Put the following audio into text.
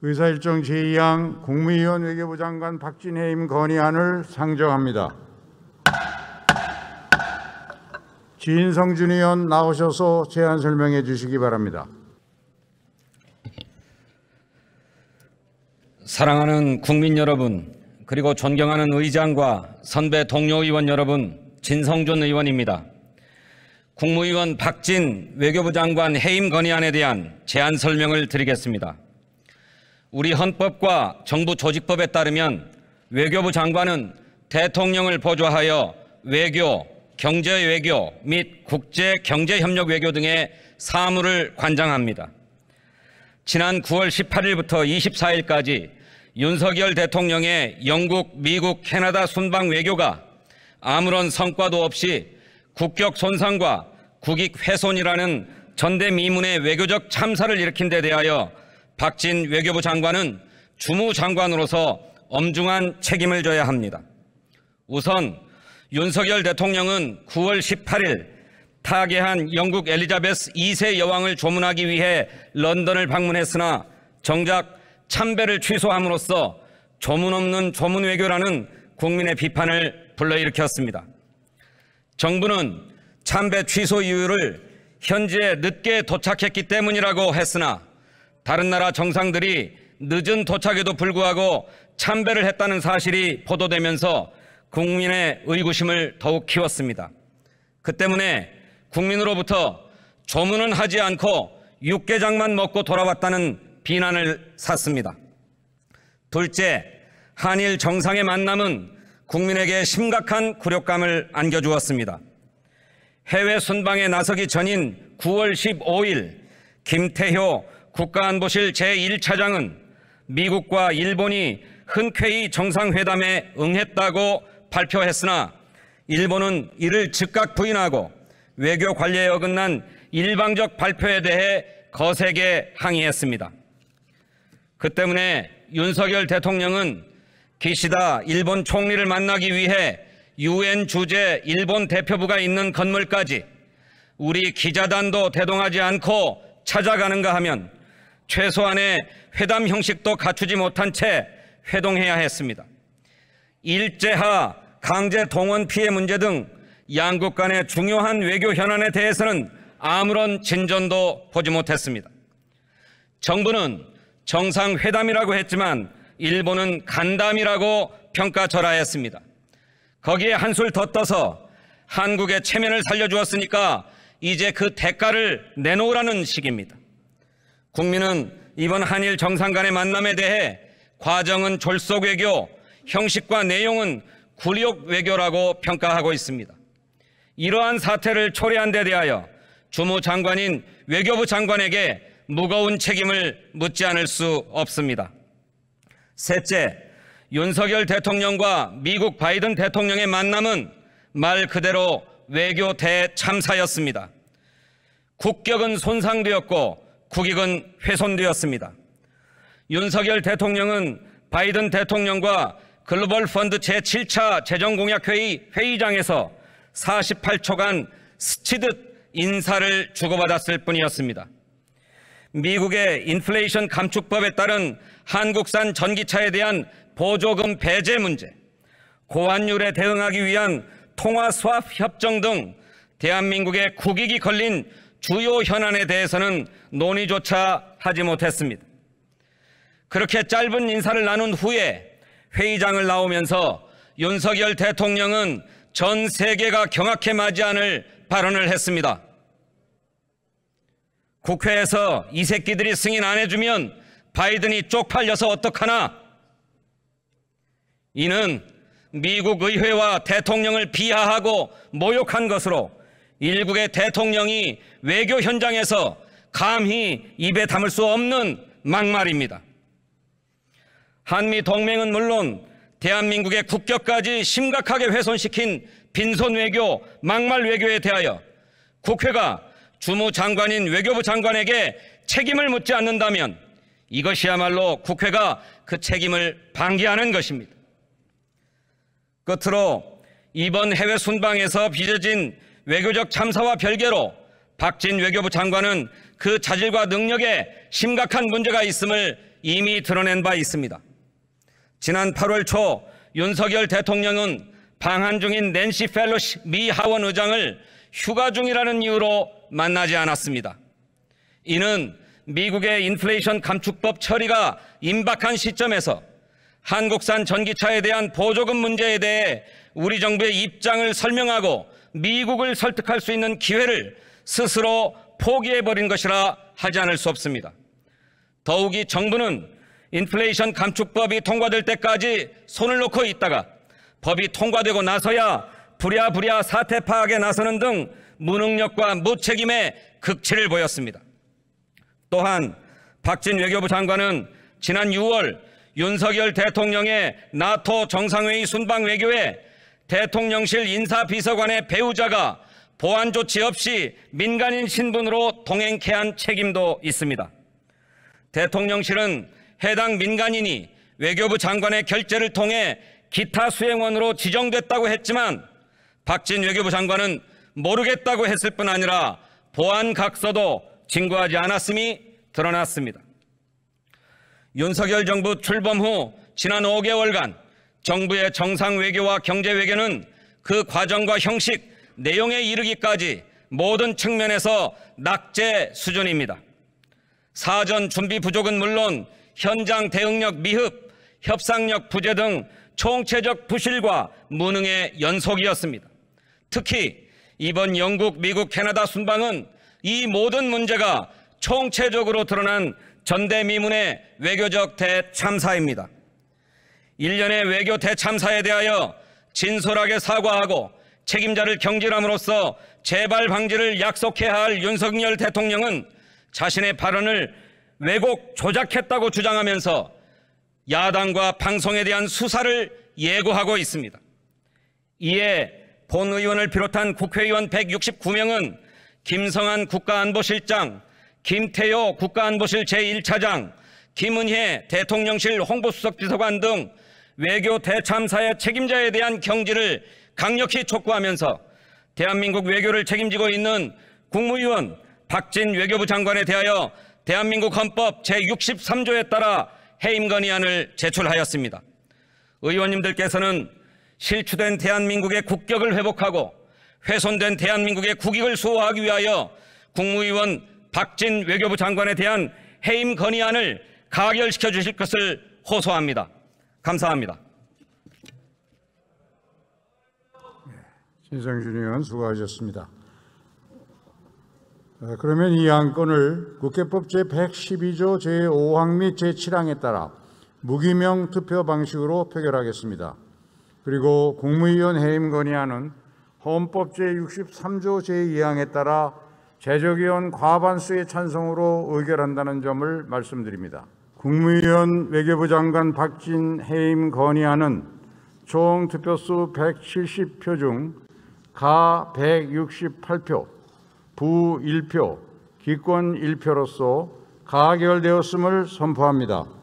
의사일정 제2항 국무위원 외교부 장관 박진혜임 건의안을 상정합니다. 진성준 의원 나오셔서 제안 설명해 주시기 바랍니다. 사랑하는 국민 여러분 그리고 존경하는 의장과 선배 동료 의원 여러분 진성준 의원입니다. 국무위원 박진 외교부 장관 해임 건의안에 대한 제안 설명을 드리겠습니다. 우리 헌법과 정부 조직법에 따르면 외교부 장관은 대통령을 보좌하여 외교, 경제 외교 및 국제 경제 협력 외교 등의 사무를 관장합니다. 지난 9월 18일부터 24일까지 윤석열 대통령의 영국, 미국, 캐나다 순방 외교가 아무런 성과도 없이 국격 손상과 국익 훼손이라는 전대미문의 외교적 참사를 일으킨 데 대하여 박진 외교부 장관은 주무 장관으로서 엄중한 책임을 져야 합니다. 우선 윤석열 대통령은 9월 18일 타계한 영국 엘리자베스 2세 여왕을 조문하기 위해 런던을 방문했으나 정작 참배를 취소함으로써 조문 없는 조문 외교라는 국민의 비판을 불러일으켰습니다. 정부는 참배 취소 이유를 현지에 늦게 도착했기 때문이라고 했으나 다른 나라 정상들이 늦은 도착에도 불구하고 참배를 했다는 사실이 보도되면서 국민의 의구심을 더욱 키웠습니다. 그 때문에 국민으로부터 조문은 하지 않고 육개장만 먹고 돌아왔다는 비난을 샀습니다. 둘째, 한일 정상의 만남은 국민에게 심각한 굴욕감을 안겨주었습니다. 해외 순방에 나서기 전인 9월 15일 김태효 국가안보실 제1차장은 미국과 일본이 흔쾌히 정상회담에 응했다고 발표했으나 일본은 이를 즉각 부인하고 외교 관례에 어긋난 일방적 발표에 대해 거세게 항의했습니다. 그 때문에 윤석열 대통령은 기시다 일본 총리를 만나기 위해 유엔 주재 일본 대표부가 있는 건물까지 우리 기자단도 대동하지 않고 찾아가는가 하면 최소한의 회담 형식도 갖추지 못한 채 회동해야 했습니다. 일제하 강제 동원 피해 문제 등 양국 간의 중요한 외교 현안에 대해서는 아무런 진전도 보지 못했습니다. 정부는 정상회담이라고 했지만 일본은 간담이라고 평가절하했습니다. 거기에 한술 더 떠서 한국의 체면을 살려주었으니까 이제 그 대가를 내놓으라는 식입니다. 국민은 이번 한일 정상 간의 만남에 대해 과정은 졸속 외교, 형식과 내용은 굴욕 외교라고 평가하고 있습니다. 이러한 사태를 초래한 데 대하여 주무 장관인 외교부 장관에게 무거운 책임을 묻지 않을 수 없습니다. 셋째, 윤석열 대통령과 미국 바이든 대통령의 만남은 말 그대로 외교 대참사였습니다. 국격은 손상되었고 국익은 훼손되었습니다. 윤석열 대통령은 바이든 대통령과 글로벌 펀드 제7차 재정공약회의 회의장에서 48초간 스치듯 인사를 주고받았을 뿐이었습니다. 미국의 인플레이션 감축법에 따른 한국산 전기차에 대한 보조금 배제 문제, 고환율에 대응하기 위한 통화 수합 협정 등 대한민국의 국익이 걸린 주요 현안에 대해서는 논의조차 하지 못했습니다. 그렇게 짧은 인사를 나눈 후에 회의장을 나오면서 윤석열 대통령은 전 세계가 경악해 맞이하는 발언을 했습니다. 국회에서 이 새끼들이 승인 안 해주면 바이든이 쪽팔려서 어떡하나? 이는 미국 의회와 대통령을 비하하고 모욕한 것으로 일국의 대통령이 외교 현장에서 감히 입에 담을 수 없는 막말입니다. 한미 동맹은 물론 대한민국의 국격까지 심각하게 훼손시킨 빈손 외교, 막말 외교에 대하여 국회가 주무 장관인 외교부 장관에게 책임을 묻지 않는다면 이것이야말로 국회가 그 책임을 방기하는 것입니다. 끝으로 이번 해외 순방에서 빚어진 외교적 참사와 별개로 박진 외교부 장관은 그 자질과 능력에 심각한 문제가 있음을 이미 드러낸 바 있습니다. 지난 8월 초 윤석열 대통령은 방한 중인 낸시 펠로시 미 하원 의장을 휴가 중이라는 이유로 만나지 않았습니다. 이는 미국의 인플레이션 감축법 처리가 임박한 시점에서 한국산 전기차에 대한 보조금 문제에 대해 우리 정부의 입장을 설명하고 미국을 설득할 수 있는 기회를 스스로 포기해버린 것이라 하지 않을 수 없습니다. 더욱이 정부는 인플레이션 감축법이 통과될 때까지 손을 놓고 있다가 법이 통과되고 나서야 부랴부랴 사태 파악에 나서는 등 무능력과 무책임의 극치를 보였습니다. 또한 박진 외교부 장관은 지난 6월 윤석열 대통령의 나토 정상회의 순방 외교에 대통령실 인사비서관의 배우자가 보안 조치 없이 민간인 신분으로 동행케 한 책임도 있습니다. 대통령실은 해당 민간인이 외교부 장관의 결재를 통해 기타 수행원으로 지정됐다고 했지만 박진 외교부 장관은 모르겠다고 했을 뿐 아니라 보안 각서도 진구하지 않았음이 드러났습니다. 윤석열 정부 출범 후 지난 5개월간 정부의 정상 외교와 경제 외교는 그 과정과 형식, 내용에 이르기까지 모든 측면에서 낙제 수준입니다. 사전 준비 부족은 물론 현장 대응력 미흡, 협상력 부재 등 총체적 부실과 무능의 연속이었습니다. 특히 이번 영국, 미국, 캐나다 순방은 이 모든 문제가 총체적으로 드러난 전대미문의 외교적 대참사입니다. 일련의 외교 대참사에 대하여 진솔하게 사과하고 책임자를 경질함으로써 재발 방지를 약속해야 할 윤석열 대통령은 자신의 발언을 왜곡 조작했다고 주장하면서 야당과 방송에 대한 수사를 예고하고 있습니다. 이에 본 의원을 비롯한 국회의원 169명은 김성한 국가안보실장, 김태호 국가안보실 제1차장, 김은혜 대통령실 홍보수석비서관 등 외교 대참사의 책임자에 대한 경질을 강력히 촉구하면서 대한민국 외교를 책임지고 있는 국무위원 박진 외교부 장관에 대하여 대한민국 헌법 제63조에 따라 해임 건의안을 제출하였습니다. 의원님들께서는 실추된 대한민국의 국격을 회복하고 훼손된 대한민국의 국익을 수호하기 위하여 국무위원 박진 외교부 장관에 대한 해임 건의안을 가결시켜 주실 것을 호소합니다. 감사합니다. 예, 신성준 의원 수고하셨습니다. 어, 그러면 이 안건을 국회법 제112조 제5항 및 제7항에 따라 무기명 투표 방식으로 표결하겠습니다. 그리고 국무위원 해임 건의안은 헌법 제63조 제2항에 따라 제적위원 과반수의 찬성으로 의결한다는 점을 말씀드립니다. 국무위원 외교부 장관 박진 해임 건의안은 총 투표수 170표 중 가 168표, 부 1표, 기권 1표로서 가결되었음을 선포합니다.